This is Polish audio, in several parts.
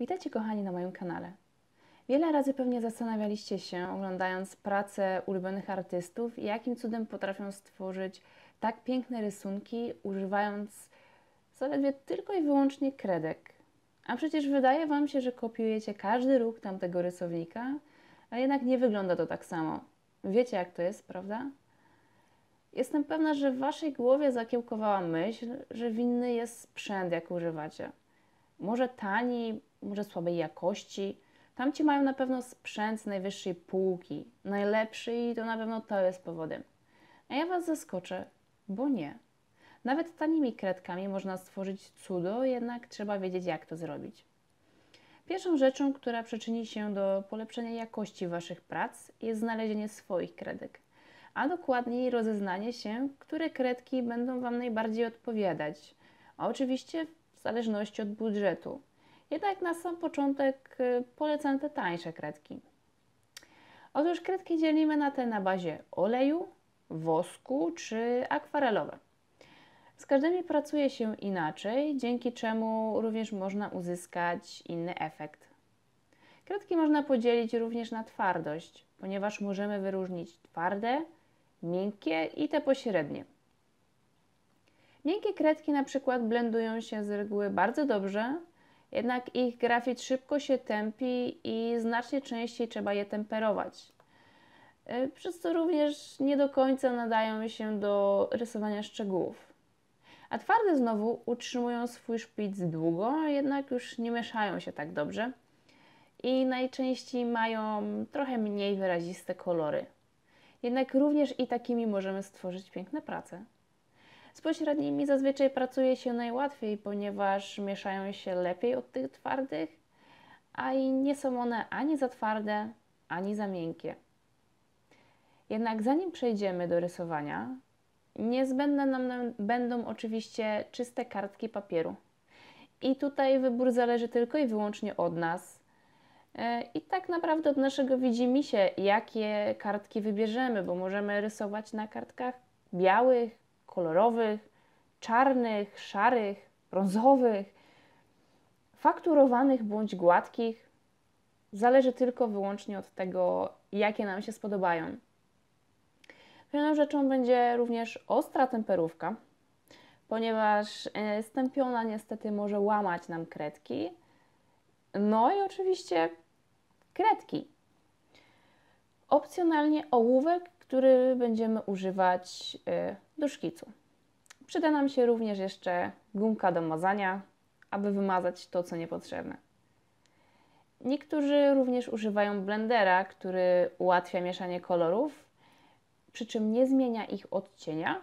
Witajcie kochani na moim kanale. Wiele razy pewnie zastanawialiście się, oglądając pracę ulubionych artystów, jakim cudem potrafią stworzyć tak piękne rysunki, używając zaledwie tylko i wyłącznie kredek. A przecież wydaje Wam się, że kopiujecie każdy ruch tamtego rysownika, a jednak nie wygląda to tak samo. Wiecie jak to jest, prawda? Jestem pewna, że w Waszej głowie zakiełkowała myśl, że winny jest sprzęt, jak używacie – może taniej, może słabej jakości. Tamci mają na pewno sprzęt z najwyższej półki, najlepszy i to na pewno to jest powodem. A ja Was zaskoczę, bo nie. Nawet tanimi kredkami można stworzyć cudo, jednak trzeba wiedzieć, jak to zrobić. Pierwszą rzeczą, która przyczyni się do polepszenia jakości Waszych prac, jest znalezienie swoich kredek, a dokładniej rozeznanie się, które kredki będą Wam najbardziej odpowiadać. A oczywiście zależności od budżetu. Jednak na sam początek y, polecam te tańsze kredki. Otóż kredki dzielimy na te na bazie oleju, wosku czy akwarelowe. Z każdymi pracuje się inaczej, dzięki czemu również można uzyskać inny efekt. Kredki można podzielić również na twardość, ponieważ możemy wyróżnić twarde, miękkie i te pośrednie. Miękkie kredki na przykład blendują się z reguły bardzo dobrze, jednak ich grafit szybko się tępi i znacznie częściej trzeba je temperować. Y, przez to również nie do końca nadają się do rysowania szczegółów. A twarde znowu utrzymują swój szpic długo, jednak już nie mieszają się tak dobrze i najczęściej mają trochę mniej wyraziste kolory. Jednak również i takimi możemy stworzyć piękne prace. Z pośrednimi zazwyczaj pracuje się najłatwiej, ponieważ mieszają się lepiej od tych twardych, a i nie są one ani za twarde, ani za miękkie. Jednak zanim przejdziemy do rysowania, niezbędne nam będą oczywiście czyste kartki papieru. I tutaj wybór zależy tylko i wyłącznie od nas. E, I tak naprawdę od naszego widzimisię, jakie kartki wybierzemy, bo możemy rysować na kartkach białych, kolorowych, czarnych, szarych, brązowych, fakturowanych bądź gładkich. Zależy tylko wyłącznie od tego, jakie nam się spodobają. Pewną rzeczą będzie również ostra temperówka, ponieważ e, stępiona niestety może łamać nam kredki. No i oczywiście kredki. Opcjonalnie ołówek, który będziemy używać y, do szkicu. Przyda nam się również jeszcze gumka do mazania, aby wymazać to, co niepotrzebne. Niektórzy również używają blendera, który ułatwia mieszanie kolorów, przy czym nie zmienia ich odcienia.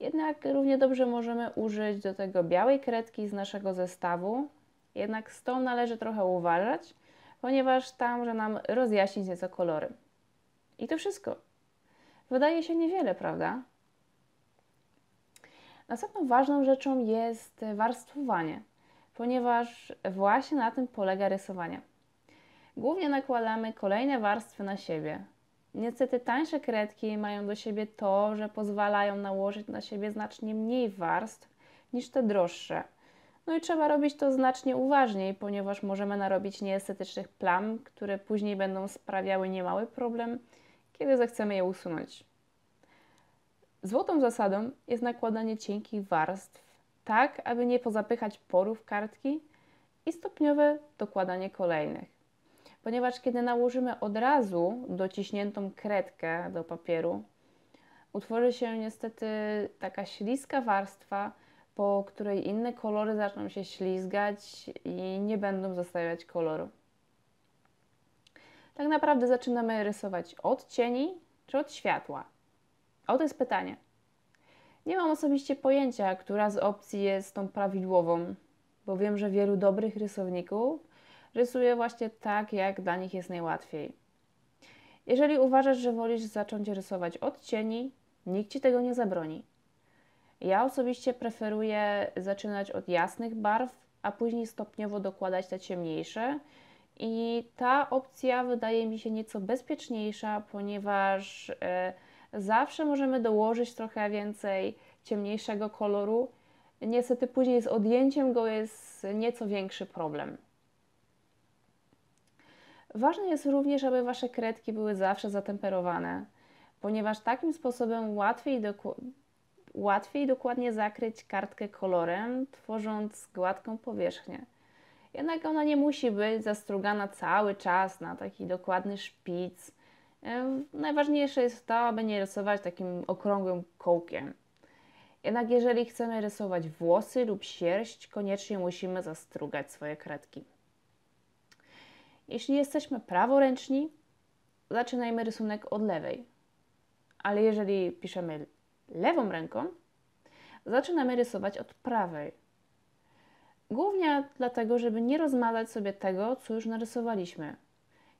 Jednak równie dobrze możemy użyć do tego białej kredki z naszego zestawu. Jednak z tą należy trochę uważać, ponieważ ta może nam rozjaśnić nieco kolory. I to wszystko. Wydaje się niewiele, prawda? Następną ważną rzeczą jest warstwowanie, ponieważ właśnie na tym polega rysowanie. Głównie nakładamy kolejne warstwy na siebie. Niestety tańsze kredki mają do siebie to, że pozwalają nałożyć na siebie znacznie mniej warstw niż te droższe. No i trzeba robić to znacznie uważniej, ponieważ możemy narobić nieestetycznych plam, które później będą sprawiały niemały problem kiedy zechcemy je usunąć. Złotą zasadą jest nakładanie cienkich warstw, tak aby nie pozapychać porów kartki i stopniowe dokładanie kolejnych. Ponieważ kiedy nałożymy od razu dociśniętą kredkę do papieru, utworzy się niestety taka śliska warstwa, po której inne kolory zaczną się ślizgać i nie będą zostawiać koloru tak naprawdę zaczynamy rysować od cieni czy od światła? O to jest pytanie. Nie mam osobiście pojęcia, która z opcji jest tą prawidłową, bo wiem, że wielu dobrych rysowników rysuje właśnie tak, jak dla nich jest najłatwiej. Jeżeli uważasz, że wolisz zacząć rysować od cieni, nikt ci tego nie zabroni. Ja osobiście preferuję zaczynać od jasnych barw, a później stopniowo dokładać te ciemniejsze, i ta opcja wydaje mi się nieco bezpieczniejsza, ponieważ e, zawsze możemy dołożyć trochę więcej ciemniejszego koloru. Niestety później z odjęciem go jest nieco większy problem. Ważne jest również, aby Wasze kredki były zawsze zatemperowane, ponieważ takim sposobem łatwiej, doku łatwiej dokładnie zakryć kartkę kolorem, tworząc gładką powierzchnię. Jednak ona nie musi być zastrugana cały czas na taki dokładny szpic. Najważniejsze jest to, aby nie rysować takim okrągłym kołkiem. Jednak jeżeli chcemy rysować włosy lub sierść, koniecznie musimy zastrugać swoje kredki. Jeśli jesteśmy praworęczni, zaczynajmy rysunek od lewej. Ale jeżeli piszemy lewą ręką, zaczynamy rysować od prawej. Głównie dlatego, żeby nie rozmazać sobie tego, co już narysowaliśmy.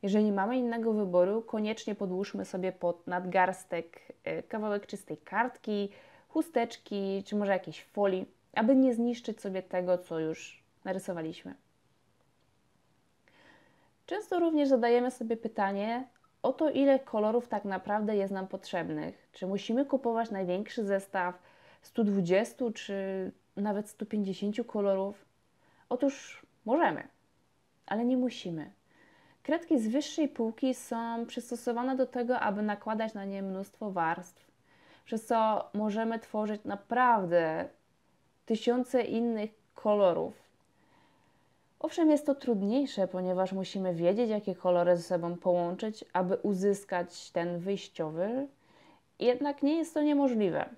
Jeżeli mamy innego wyboru, koniecznie podłóżmy sobie pod nadgarstek e, kawałek czystej kartki, chusteczki czy może jakiejś folii, aby nie zniszczyć sobie tego, co już narysowaliśmy. Często również zadajemy sobie pytanie o to, ile kolorów tak naprawdę jest nam potrzebnych. Czy musimy kupować największy zestaw 120 czy nawet 150 kolorów? Otóż możemy, ale nie musimy. Kredki z wyższej półki są przystosowane do tego, aby nakładać na nie mnóstwo warstw, przez co możemy tworzyć naprawdę tysiące innych kolorów. Owszem, jest to trudniejsze, ponieważ musimy wiedzieć, jakie kolory ze sobą połączyć, aby uzyskać ten wyjściowy, jednak nie jest to niemożliwe.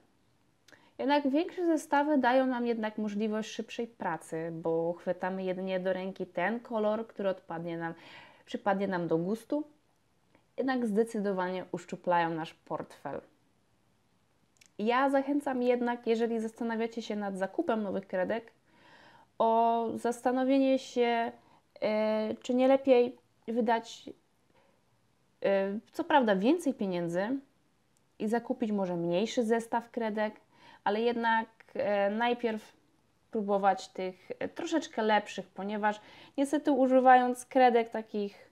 Jednak większe zestawy dają nam jednak możliwość szybszej pracy, bo chwytamy jedynie do ręki ten kolor, który odpadnie nam, przypadnie nam do gustu, jednak zdecydowanie uszczuplają nasz portfel. Ja zachęcam jednak, jeżeli zastanawiacie się nad zakupem nowych kredek, o zastanowienie się, yy, czy nie lepiej wydać, yy, co prawda, więcej pieniędzy i zakupić może mniejszy zestaw kredek, ale jednak e, najpierw próbować tych e, troszeczkę lepszych, ponieważ niestety używając kredek takich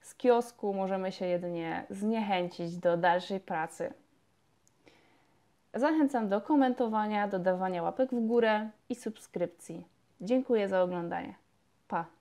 z kiosku możemy się jedynie zniechęcić do dalszej pracy. Zachęcam do komentowania, dodawania łapek w górę i subskrypcji. Dziękuję za oglądanie. Pa!